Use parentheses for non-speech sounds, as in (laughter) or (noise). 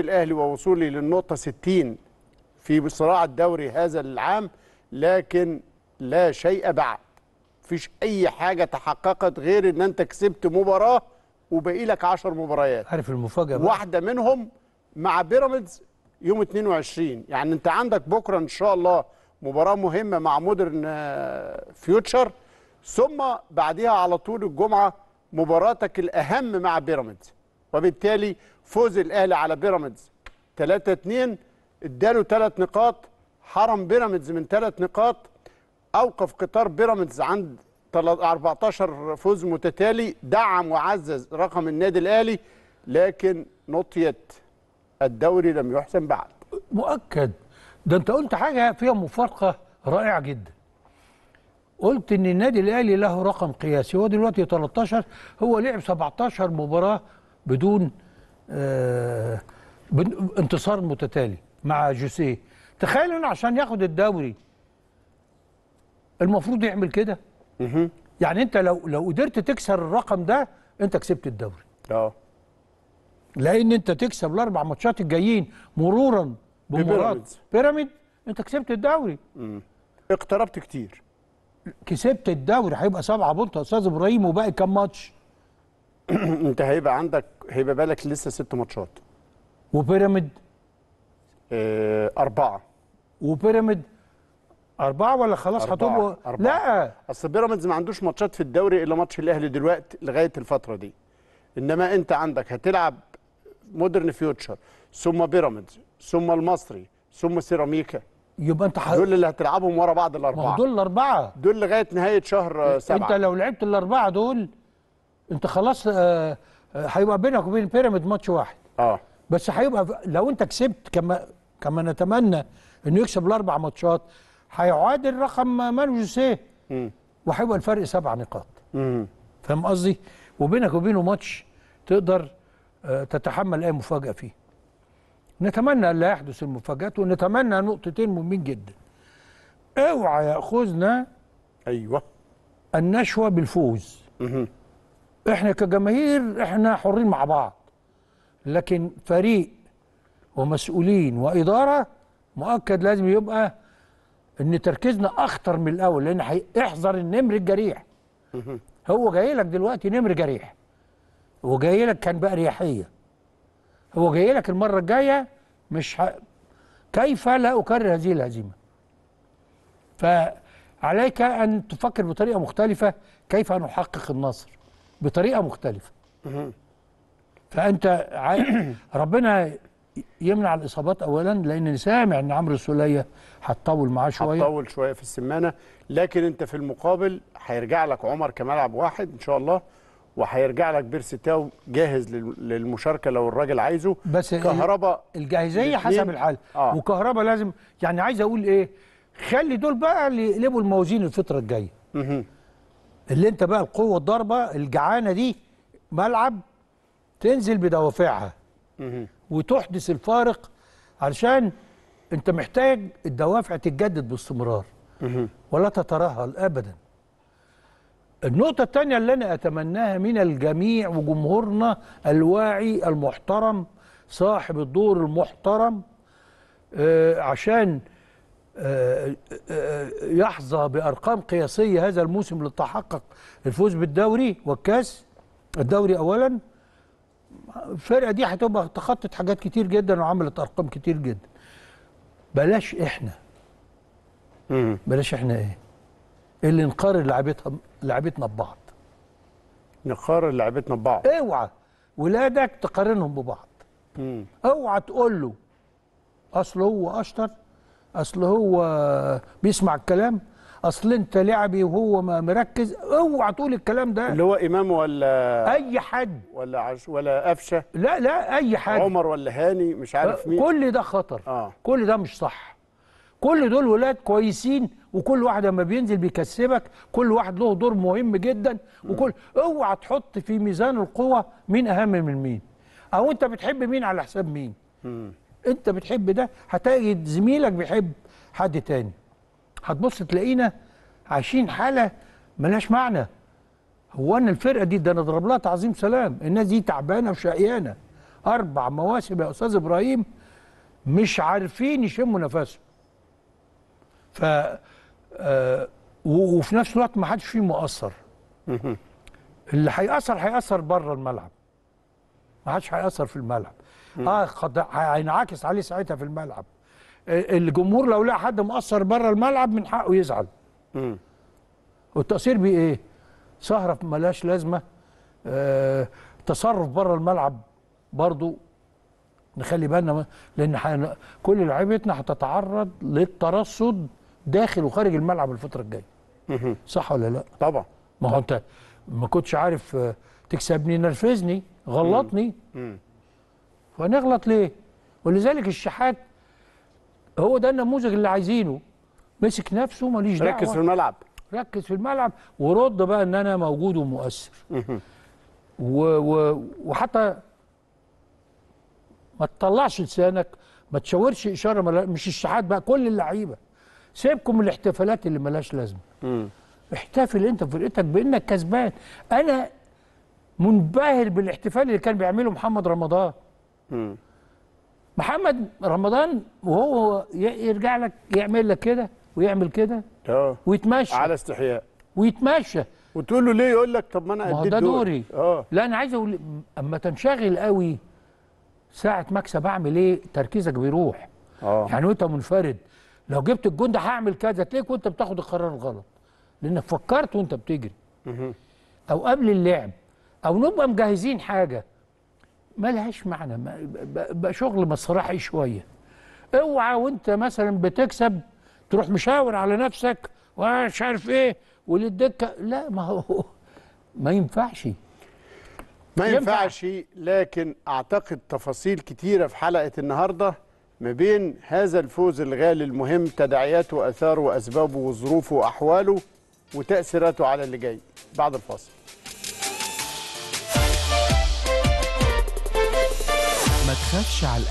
الاهلي ووصولي للنقطه 60 في صراع الدوري هذا العام لكن لا شيء بعد مفيش اي حاجه تحققت غير ان انت كسبت مباراه وباقي لك 10 مباريات عارف المفاجاه بقى. واحده منهم مع بيراميدز يوم 22 يعني انت عندك بكره ان شاء الله مباراه مهمه مع مودرن آه، فيوتشر ثم بعدها على طول الجمعه مباراتك الاهم مع بيراميدز وبالتالي فوز الاهلي على بيراميدز 3 2 اداله 3 نقاط حرم بيراميدز من 3 نقاط اوقف قطار بيراميدز عند 14 فوز متتالي دعم وعزز رقم النادي الاهلي لكن نطيت الدوري لم يحسن بعد مؤكد ده انت قلت حاجه فيها مفارقه رائعه جدا قلت ان النادي الاهلي له رقم قياسي هو دلوقتي 13 هو لعب 17 مباراه بدون آه انتصار متتالي مع جوسيه تخيل انه عشان ياخد الدوري المفروض يعمل كده يعني انت لو لو قدرت تكسر الرقم ده انت كسبت الدوري اه لان انت تكسب الاربع ماتشات الجايين مرورا بمباراه بيراميد انت كسبت الدوري اقتربت كتير كسبت الدوري هيبقى سبعه بونت يا استاذ ابراهيم وباقي كام ماتش (clears throat) انت هيبقى عندك هيبقى بالك لسه ست ماتشات وبيراميد آه، أربعة وبيراميد أربعة ولا خلاص هتبقوا لا أصل بيراميدز ما عندوش ماتشات في الدوري إلا ماتش الأهلي دلوقتي لغاية الفترة دي إنما أنت عندك هتلعب مودرن فيوتشر ثم بيراميدز ثم المصري ثم سيراميكا يبقى انت ح... دول اللي هتلعبهم ورا بعض الاربعه دول الاربعه دول لغايه نهايه شهر سبعه انت لو لعبت الاربعه دول انت خلاص آه، آه، هيبقى بينك وبين بيراميد ماتش واحد اه بس هيبقى لو انت كسبت كما كما نتمنى انه يكسب الاربع ماتشات هيعادل رقم مانو جوسيه وهيبقى الفرق سبع نقاط فاهم قصدي؟ وبينك وبينه ماتش تقدر آه، تتحمل اي مفاجاه فيه. نتمنى الا يحدث المفاجات ونتمنى نقطتين مهمين جدا. اوعى ياخذنا ايوه النشوه بالفوز. احنا كجماهير احنا حرين مع بعض لكن فريق ومسؤولين واداره مؤكد لازم يبقى ان تركيزنا اخطر من الاول لان هيحذر النمر الجريح هو جاي لك دلوقتي نمر جريح وجاي لك كان باريحيه هو جاي لك المره الجايه مش ه... كيف لا اكرر هذه الهزيمه فعليك ان تفكر بطريقه مختلفه كيف نحقق النصر بطريقه مختلفه فانت (clears throat) ربنا يمنع الاصابات اولا لان سامع ان عمرو السوليه هتطول معاه شويه هتطول شويه في السمانه لكن انت في المقابل هيرجع لك عمر كملعب واحد ان شاء الله وهيرجع لك بيرسيتاو جاهز للمشاركه لو الراجل عايزه بس كهرباء الجاهزيه حسب الحال آه. وكهرباء لازم يعني عايز اقول ايه خلي دول بقى اللي يقلبوا الموازين الفتره الجايه اللي انت بقى القوه الضاربه الجعانه دي ملعب تنزل بدوافعها وتحدث الفارق علشان انت محتاج الدوافع تتجدد باستمرار ولا تترهل ابدا النقطة الثانية اللي أنا أتمناها من الجميع وجمهورنا الواعي المحترم صاحب الدور المحترم آه، عشان يحظى بأرقام قياسية هذا الموسم للتحقق الفوز بالدوري والكاس الدوري أولا الفرقة دي هتبقى تخطت حاجات كتير جدا وعملت أرقام كتير جدا بلاش إحنا بلاش إحنا إيه اللي نقارن لعبتها لعبتنا ببعض نقارن لعبتنا ببعض اوعى ولادك تقارنهم ببعض اوعى تقول له اصل هو اشطر اصل هو بيسمع الكلام اصل انت لعبي وهو ما مركز اوعى تقول الكلام ده اللي هو امام ولا اي حد ولا عش ولا قفشه لا لا اي حد عمر ولا هاني مش عارف مين كل ده خطر آه. كل ده مش صح كل دول ولاد كويسين وكل واحد لما بينزل بيكسبك كل واحد له دور مهم جدا وكل اوعى تحط في ميزان القوه مين اهم من مين او انت بتحب مين على حساب مين م. انت بتحب ده هتجد زميلك بيحب حد تاني هتبص تلاقينا عايشين حاله ملهاش معنى هو انا الفرقه دي ده انا اضرب لها تعظيم سلام الناس دي تعبانه وشقيانه اربع مواسم يا استاذ ابراهيم مش عارفين يشموا نفسهم ف آه وفي نفس الوقت ما حدش فيهم مؤثر اللي هيأثر هيأثر بره الملعب ما عادش هيأثر في الملعب اه هينعكس عليه ساعتها في الملعب الجمهور لو لقى حد مقصر بره الملعب من حقه يزعل م. والتقصير بايه سهره ملهاش لازمه آه تصرف بره الملعب برضو نخلي بالنا لان كل لعيبتنا هتتعرض للترصد داخل وخارج الملعب الفتره الجايه صح ولا لا طبعا ما هو انت ما كنتش عارف آه، تكسبني نرفزني غلطني فنغلط ليه ولذلك الشحات هو ده النموذج اللي عايزينه مسك نفسه ماليش دعوه ركز في الملعب ركز في الملعب ورد بقى ان انا موجود ومؤثر و و وحتى ما تطلعش لسانك ما تشاورش اشاره ملا... مش الشحات بقى كل اللعيبه سيبكم من الاحتفالات اللي ملاش لازمه احتفل انت بفرقتك بانك كسبان انا منبهر بالاحتفال اللي كان بيعمله محمد رمضان محمد رمضان وهو يرجع لك يعمل لك كده ويعمل كده اه ويتمشى على استحياء ويتمشى وتقول له ليه يقول لك طب ما انا اديت ده دوري اه لا انا عايز اقول اما تنشغل قوي ساعه مكسب اعمل ايه تركيزك بيروح اه يعني وانت منفرد لو جبت الجون ده هعمل كذا تلاقيك وانت بتاخد القرار الغلط لانك فكرت وانت بتجري او قبل اللعب او نبقى مجهزين حاجه ملهاش معنى بقى شغل مسرحي شويه اوعى وانت مثلا بتكسب تروح مشاور على نفسك ومش عارف ايه وللدكه لا ما هو (laughs) ما ينفعش ما ينفعش لكن اعتقد تفاصيل كتيره في حلقه النهارده ما بين هذا الفوز الغالي المهم تداعياته واثاره واسبابه وظروفه واحواله وتاثيراته على اللي جاي بعد الفاصل ما تخافش على